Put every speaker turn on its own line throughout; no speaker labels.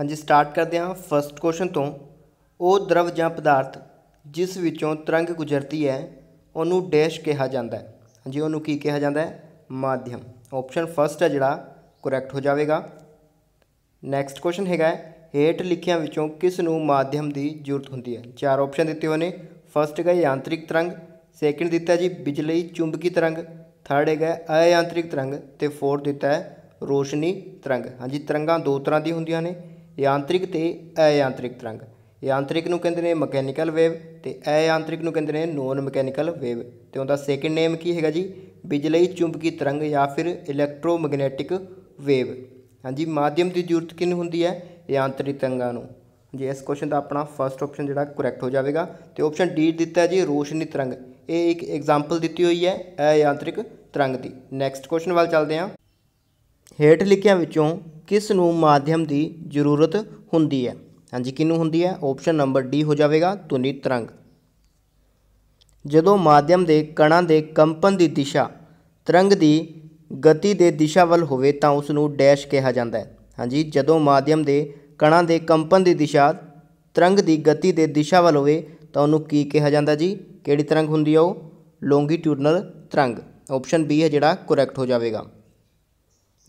ਹਾਂਜੀ ਸਟਾਰਟ ਕਰਦੇ ਹਾਂ ਫਸਟ ਕੁਐਸਚਨ ਤੋਂ ਉਹ ਦਰਵ ਜਾਂ ਪਦਾਰਥ ਜਿਸ ਵਿੱਚੋਂ ਤਰੰਗ ਗੁਜ਼ਰਦੀ ਹੈ ਉਹਨੂੰ ਡੈਸ਼ ਕਿਹਾ ਜਾਂਦਾ ਹੈ ਹਾਂਜੀ ਉਹਨੂੰ ਕੀ ਕਿਹਾ ਜਾਂਦਾ ਹੈ ਮਾਧਿਅਮ ਆਪਸ਼ਨ ਫਸਟ ਹੈ ਜਿਹੜਾ ਕਰੈਕਟ ਹੋ ਜਾਵੇਗਾ ਨੈਕਸਟ ਕੁਐਸਚਨ ਹੈਗਾ ਹੇਠ ਲਿਖਿਆਂ ਵਿੱਚੋਂ ਕਿਸ ਨੂੰ ਮਾਧਿਅਮ ਦੀ ਜ਼ਰੂਰਤ ਹੁੰਦੀ ਹੈ ਚਾਰ ਆਪਸ਼ਨ ਦਿੱਤੇ ਹੋਏ ਨੇ ਫਸਟ ਹੈਗਾ ਯਾਂਤਰਿਕ ਤਰੰਗ ਸੈਕਿੰਡ ਦਿੱਤਾ ਜੀ ਬਿਜਲੀ ਚੁੰਬਕੀ ਤਰੰਗ ਥਰਡ ਹੈਗਾ ਅਯਾਂਤਰਿਕ ਤਰੰਗ ਤੇ ਫੋਰਥ ਦਿੱਤਾ ਹੈ ਰੋਸ਼ਨੀ ਤਰੰਗ ਹਾਂਜੀ ਤਰੰਗਾਂ ਦੋ ਤਰ੍ਹਾਂ ਦੀ ਹੁੰਦੀਆਂ ਨੇ ਯਾਂਤਰਿਕ ਤੇ ਅਯਾਂਤਰਿਕ ਤਰੰਗ ਯਾਂਤਰਿਕ ਨੂੰ ਕਹਿੰਦੇ ਨੇ ਮਕੈਨੀਕਲ ਵੇਵ ਤੇ ਅਯਾਂਤਰਿਕ ਨੂੰ ਕਹਿੰਦੇ ਨੇ ਨੋਨ ਮਕੈਨੀਕਲ ਵੇਵ ਤੇ ਉਹਦਾ ਸੈਕਿੰਡ ਨੇਮ ਕੀ ਹੈਗਾ ਜੀ ਬਿਜਲਈ ਚੁੰਬਕੀ ਤਰੰਗ ਜਾਂ ਫਿਰ ਇਲੈਕਟ੍ਰੋਮੈਗਨੈਟਿਕ ਵੇਵ ਹਾਂਜੀ ਮਾਧਿਅਮ ਦੀ ਜ਼ਰੂਰਤ ਕਿੰਨ ਹੁੰਦੀ ਹੈ ਯਾਂਤਰਿਕ ਤਰੰਗਾਂ ਨੂੰ ਜੀ ਇਸ ਕੁਐਸਚਨ ਦਾ ਆਪਣਾ ਫਰਸਟ ਆਪਸ਼ਨ ਜਿਹੜਾ ਕਰੈਕਟ ਹੋ ਜਾਵੇਗਾ ਤੇ ਆਪਸ਼ਨ ਡੀ ਦਿੱਤਾ ਹੈ ਜੀ ਰੋਸ਼ਨੀ ਤਰੰਗ ਇਹ ਇੱਕ ਐਗਜ਼ਾਮਪਲ ਦਿੱਤੀ ਹੋਈ ਹੈ ਅਯਾਂਤਰਿਕ ਤਰੰਗ ਦੀ ਨੈਕਸਟ ਕੁਐਸਚਨ ਵੱਲ ਚੱਲਦੇ ਹਾਂ ਹੇਠ ਲਿਖਿਆਂ ਵਿੱਚੋਂ ਕਿਸ ਨੂੰ ਮਾਧਿਅਮ ਦੀ ਜ਼ਰੂਰਤ ਹੁੰਦੀ ਹੈ ਹਾਂਜੀ ਕਿਨੂੰ ਹੁੰਦੀ ਹੈ ਆਪਸ਼ਨ ਨੰਬਰ ਡੀ ਹੋ ਜਾਵੇਗਾ ਧੁਨੀ ਤਰੰਗ ਜਦੋਂ ਮਾਧਿਅਮ ਦੇ ਕਣਾਂ ਦੇ ਕੰਪਨ ਦੀ ਦਿਸ਼ਾ ਤਰੰਗ ਦੀ ਗਤੀ ਦੇ ਦਿਸ਼ਾ ਵੱਲ ਹੋਵੇ ਤਾਂ ਉਸ ਨੂੰ ਡੈਸ਼ ਕਿਹਾ ਜਾਂਦਾ ਹੈ ਹਾਂਜੀ ਜਦੋਂ ਮਾਧਿਅਮ ਦੇ ਕਣਾਂ ਦੇ ਕੰਪਨ ਦੀ ਦਿਸ਼ਾ ਤਰੰਗ ਦੀ ਗਤੀ ਦੇ ਦਿਸ਼ਾ ਵੱਲ ਹੋਵੇ ਤਾਂ ਉਹਨੂੰ ਕੀ ਕਿਹਾ ਜਾਂਦਾ ਜੀ ਕਿਹੜੀ ਤਰੰਗ ਹੁੰਦੀ ਹੈ ਉਹ ਲੌਂਗੀਟਿਊਡਨਲ ਤਰੰਗ ਆਪਸ਼ਨ ਬੀ ਹੈ ਜਿਹੜਾ ਕਰੈਕਟ ਹੋ ਜਾਵੇਗਾ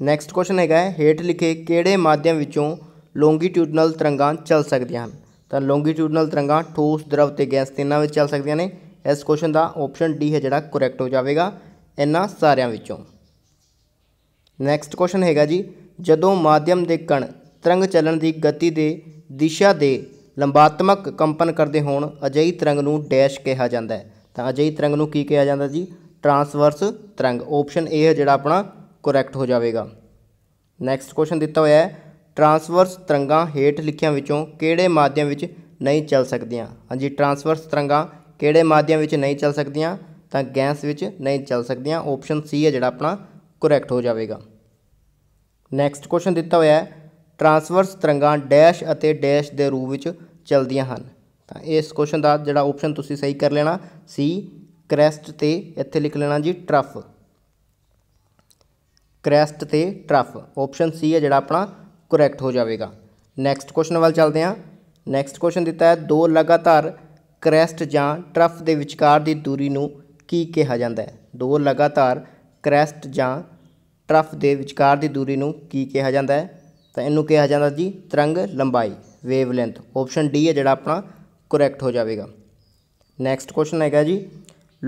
ਨੈਕਸਟ ਕੁਐਸਚਨ ਹੈਗਾ ਹੈ ਹੇਠ ਲਿਖੇ ਕਿਹੜੇ ਮਾਧਿਅਮ ਵਿੱਚੋਂ ਲੌਂਗੀਟਿਊਡਨਲ ਤਰੰਗਾਂ ਚੱਲ ਸਕਦੀਆਂ ਹਨ ਤਾਂ ਲੌਂਗੀਟਿਊਡਨਲ ਤਰੰਗਾਂ ਠੋਸ ਦਰਵ ਤੇ ਗੈਸ ਤਿੰਨਾਂ ਵਿੱਚ ਚੱਲ ਸਕਦੀਆਂ ਨੇ ਇਸ ਕੁਐਸਚਨ ਦਾ ਆਪਸ਼ਨ ਡੀ ਹੈ ਜਿਹੜਾ ਕਰੈਕਟ ਹੋ ਜਾਵੇਗਾ ਇਹਨਾਂ ਸਾਰਿਆਂ ਵਿੱਚੋਂ ਨੈਕਸਟ ਕੁਐਸਚਨ ਹੈਗਾ ਜੀ ਜਦੋਂ ਮਾਧਿਅਮ ਦੇ ਕਣ ਤਰੰਗ ਚੱਲਣ ਦੀ ਗਤੀ ਦੇ ਦਿਸ਼ਾ ਦੇ ਲੰਬਾਤਮਕ ਕੰਪਨ ਕਰਦੇ ਹੋਣ ਅਜਿਹੀ ਤਰੰਗ ਨੂੰ ਡੈਸ਼ ਕਿਹਾ ਜਾਂਦਾ ਹੈ ਤਾਂ ਅਜਿਹੀ ਤਰੰਗ ਨੂੰ ਕੀ ਕਿਹਾ ਜਾਂਦਾ ਜੀ ਟਰਾਂਸਵਰਸ ਤਰੰਗ ਆਪਸ਼ਨ ਏ ਹੈ ਜਿਹੜਾ ਆਪਣਾ ਕਰੈਕਟ ਹੋ ਜਾਵੇਗਾ ਨੈਕਸਟ ਕੁਐਸਚਨ ਦਿੱਤਾ ਹੋਇਆ ਹੈ ਟਰਾਂਸਵਰਸ ਤਰੰਗਾਂ ਹੇਠ ਲਿਖਿਆਂ ਵਿੱਚੋਂ ਕਿਹੜੇ ਮਾਧਿਅਮ ਵਿੱਚ ਨਹੀਂ ਚੱਲ ਸਕਦੀਆਂ ਹਾਂਜੀ ਟਰਾਂਸਵਰਸ ਤਰੰਗਾਂ ਕਿਹੜੇ ਮਾਧਿਅਮ ਵਿੱਚ ਨਹੀਂ ਚੱਲ ਸਕਦੀਆਂ ਤਾਂ ਗੈਸ ਵਿੱਚ ਨਹੀਂ ਚੱਲ ਸਕਦੀਆਂ ਆਪਸ਼ਨ ਸੀ ਹੈ ਜਿਹੜਾ ਆਪਣਾ ਕਰੈਕਟ ਹੋ ਜਾਵੇਗਾ ਨੈਕਸਟ ਕੁਐਸਚਨ ਦਿੱਤਾ ਹੋਇਆ ਹੈ ਟਰਾਂਸਵਰਸ ਤਰੰਗਾਂ ਡੈਸ਼ ਅਤੇ ਡੈਸ਼ ਦੇ ਰੂਪ ਵਿੱਚ ਚੱਲਦੀਆਂ ਹਨ ਤਾਂ ਇਸ ਕੁਐਸਚਨ ਦਾ ਜਿਹੜਾ ਆਪਸ਼ਨ ਤੁਸੀਂ ਸਹੀ ਕਰ ਲੈਣਾ ਸੀ ਕ੍ਰੈਸਟ ਤੇ ਇੱਥੇ ਲਿਖ ਲੈਣਾ ਜੀ ਟਰਫ ਕ੍ਰੈਸਟ ਤੇ ਟਰਫ ਆਪਸ਼ਨ ਸੀ ਹੈ ਜਿਹੜਾ ਆਪਣਾ ਕਰੈਕਟ ਹੋ ਜਾਵੇਗਾ ਨੈਕਸਟ ਕੁਐਸਚਨ ਵੱਲ ਚੱਲਦੇ ਹਾਂ ਨੈਕਸਟ ਕੁਐਸਚਨ ਦਿੱਤਾ ਹੈ ਦੋ ਲਗਾਤਾਰ ਕ੍ਰੈਸਟ ਜਾਂ ਟਰਫ ਦੇ ਵਿਚਕਾਰ ਦੀ ਦੂਰੀ ਨੂੰ ਕੀ ਕਿਹਾ ਜਾਂਦਾ ਹੈ ਦੋ ਲਗਾਤਾਰ ਕ੍ਰੈਸਟ ਜਾਂ ਟਰਫ ਦੇ ਵਿਚਕਾਰ ਦੀ ਦੂਰੀ ਨੂੰ ਕੀ ਕਿਹਾ ਜਾਂਦਾ ਹੈ ਤਾਂ ਇਹਨੂੰ ਕਿਹਾ ਜਾਂਦਾ ਜੀ ਤਰੰਗ ਲੰਬਾਈ ਵੇਵ ਲੈਂਥ ਆਪਸ਼ਨ ਡੀ ਹੈ ਜਿਹੜਾ ਆਪਣਾ ਕਰੈਕਟ ਹੋ ਜਾਵੇਗਾ ਨੈਕਸਟ ਕੁਐਸਚਨ ਹੈਗਾ ਜੀ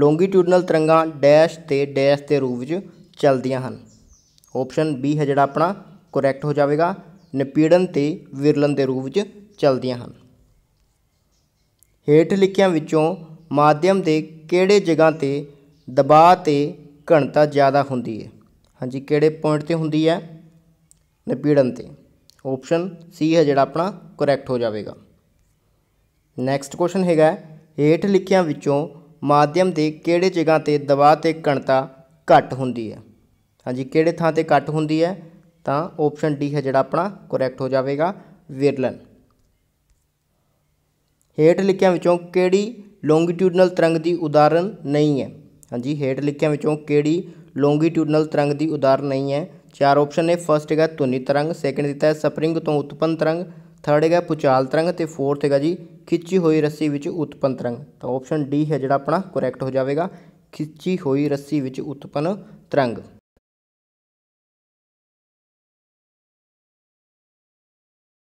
ਲੌਂਗੀਟਿਊਡਨਲ ਤਰੰਗਾਂ ਡੈਸ਼ ਤੇ ਡੈਸ਼ ਦੇ ਰੂਪ ਵਿੱਚ ਚੱਲਦੀਆਂ ਹਨ ਆਪਸ਼ਨ ਬੀ ਹੈ ਜਿਹੜਾ ਆਪਣਾ ਕਰੈਕਟ ਹੋ ਜਾਵੇਗਾ ਨਿਪੀੜਨ ਤੇ ਵਿਰਲਨ ਦੇ ਰੂਪ ਵਿੱਚ ਚਲਦੀਆਂ ਹਨ ਹੇਠ ਲਿਖਿਆਂ ਵਿੱਚੋਂ ਮਾਧਿਅਮ ਦੇ ਕਿਹੜੇ ਜਗ੍ਹਾ ਤੇ ਦਬਾਅ ਤੇ ਘਣਤਾ ਜ਼ਿਆਦਾ ਹੁੰਦੀ ਹੈ ਹਾਂਜੀ ਕਿਹੜੇ ਪੁਆਇੰਟ ਤੇ ਹੁੰਦੀ ਹੈ ਨਿਪੀੜਨ ਤੇ ਆਪਸ਼ਨ ਸੀ ਹੈ ਜਿਹੜਾ ਆਪਣਾ ਕਰੈਕਟ ਹੋ ਜਾਵੇਗਾ ਨੈਕਸਟ ਕੁਐਸਚਨ ਹੈਗਾ ਹੇਠ ਲਿਖਿਆਂ ਵਿੱਚੋਂ ਮਾਧਿਅਮ ਦੇ ਕਿਹੜੇ ਜਗ੍ਹਾ ਤੇ ਦਬਾਅ ਤੇ ਘਣਤਾ ਘੱਟ ਹੁੰਦੀ ਹੈ ਹਾਂਜੀ ਕਿਹੜੇ ਥਾਂ ਤੇ ਕੱਟ ਹੁੰਦੀ ਹੈ ਤਾਂ ਆਪਸ਼ਨ ਡੀ ਹੈ ਜਿਹੜਾ ਆਪਣਾ ਕਰੈਕਟ ਹੋ ਜਾਵੇਗਾ ਵਿਰਲਨ ਹੇਟ ਲਿਖਿਆਂ ਵਿੱਚੋਂ ਕਿਹੜੀ ਲੌਂਗੀਟਿਊਡਨਲ ਤਰੰਗ ਦੀ ਉਦਾਹਰਨ ਨਹੀਂ ਹੈ ਹਾਂਜੀ ਹੇਟ ਲਿਖਿਆਂ ਵਿੱਚੋਂ ਕਿਹੜੀ ਲੌਂਗੀਟਿਊਡਨਲ ਤਰੰਗ ਦੀ ਉਦਾਹਰਨ ਨਹੀਂ ਹੈ ਚਾਰ ਆਪਸ਼ਨ ਨੇ ਫਰਸਟ ਹੈਗਾ ਧੁਨੀ ਤਰੰਗ ਸੈਕੰਡ ਦਿੱਤਾ ਹੈ ਸਪਰਿੰਗ ਤੋਂ ਉਤਪੰਨ ਤਰੰਗ ਥਰਡ ਹੈਗਾ ਪੁਚਾਲ ਤਰੰਗ ਤੇ ਫੋਰਥ ਹੈਗਾ ਜੀ ਖਿੱਚੀ ਹੋਈ ਰੱਸੀ ਵਿੱਚ ਉਤਪੰਨ ਤਰੰਗ ਤਾਂ ਆਪਸ਼ਨ ਡੀ ਹੈ ਜਿਹੜਾ ਆਪਣਾ ਕਰੈਕਟ ਹੋ ਜਾਵੇਗਾ ਖਿੱਚੀ ਹੋਈ ਰੱਸੀ ਵਿੱਚ ਉਤਪੰਨ ਤਰੰਗ